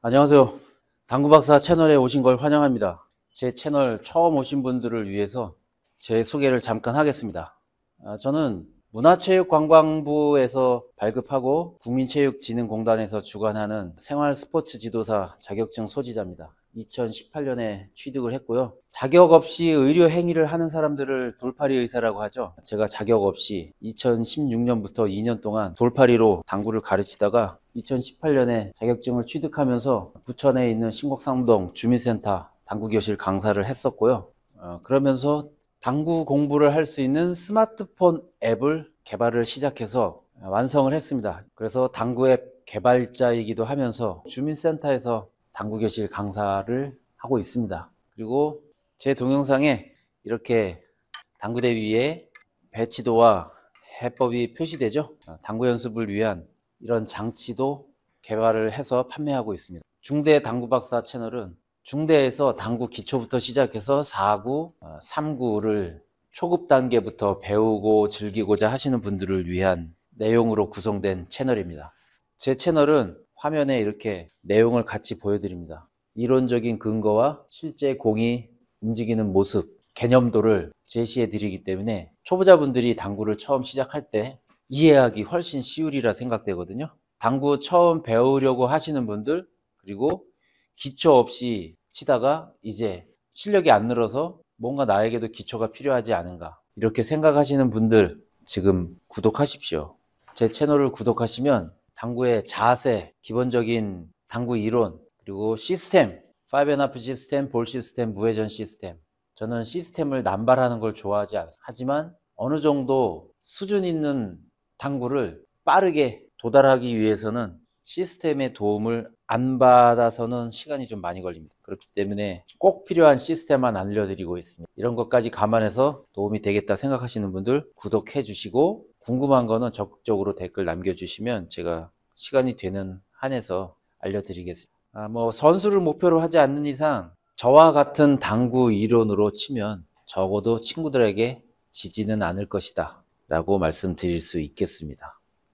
안녕하세요. 당구박사 채널에 오신 걸 환영합니다. 제 채널 처음 오신 분들을 위해서 제 소개를 잠깐 하겠습니다. 아, 저는 문화체육관광부에서 발급하고 국민체육진흥공단에서 주관하는 생활스포츠 지도사 자격증 소지자입니다. 2018년에 취득을 했고요. 자격 없이 의료 행위를 하는 사람들을 돌파리 의사라고 하죠. 제가 자격 없이 2016년부터 2년 동안 돌파리로 당구를 가르치다가 2018년에 자격증을 취득하면서 부천에 있는 신곡상동 주민센터 당구교실 강사를 했었고요. 어, 그러면서 당구 공부를 할 수 있는 스마트폰 앱을 개발을 시작해서 완성을 했습니다. 그래서 당구 앱 개발자이기도 하면서 주민센터에서 당구교실 강사를 하고 있습니다. 그리고 제 동영상에 이렇게 당구대 위에 배치도와 해법이 표시되죠. 당구 연습을 위한 이런 장치도 개발을 해서 판매하고 있습니다. 중대 당구 박사 채널은 중대에서 당구 기초부터 시작해서 4구, 3구를 어, 초급 단계부터 배우고 즐기고자 하시는 분들을 위한 내용으로 구성된 채널입니다. 제 채널은 화면에 이렇게 내용을 같이 보여드립니다. 이론적인 근거와 실제 공이 움직이는 모습, 개념도를 제시해 드리기 때문에 초보자분들이 당구를 처음 시작할 때 이해하기 훨씬 쉬우리라 생각되거든요. 당구 처음 배우려고 하시는 분들, 그리고 기초 없이 치다가 이제 실력이 안 늘어서 뭔가 나에게도 기초가 필요하지 않은가. 이렇게 생각하시는 분들 지금 구독하십시오. 제 채널을 구독하시면 당구의 자세, 기본적인 당구 이론, 그리고 시스템, 5프 시스템, 볼 시스템, 무회전 시스템. 저는 시스템을 남발하는 걸 좋아하지 않습니다. 하지만 어느 정도 수준 있는 당구를 빠르게 도달하기 위해서는 시스템의 도움을 안 받아서는 시간이 좀 많이 걸립니다. 그렇기 때문에 꼭 필요한 시스템만 알려드리고 있습니다. 이런 것까지 감안해서 도움이 되겠다 생각하시는 분들 구독해 주시고 궁금한 거는 적극적으로 댓글 남겨주시면 제가 시간이 되는 한에서 알려드리겠습니다. 아, 뭐 선수를 목표로 하지 않는 이상 저와 같은 당구 이론으로 치면 적어도 친구들에게 지지는 않을 것이다 라고 말씀드릴 수 있겠습니다.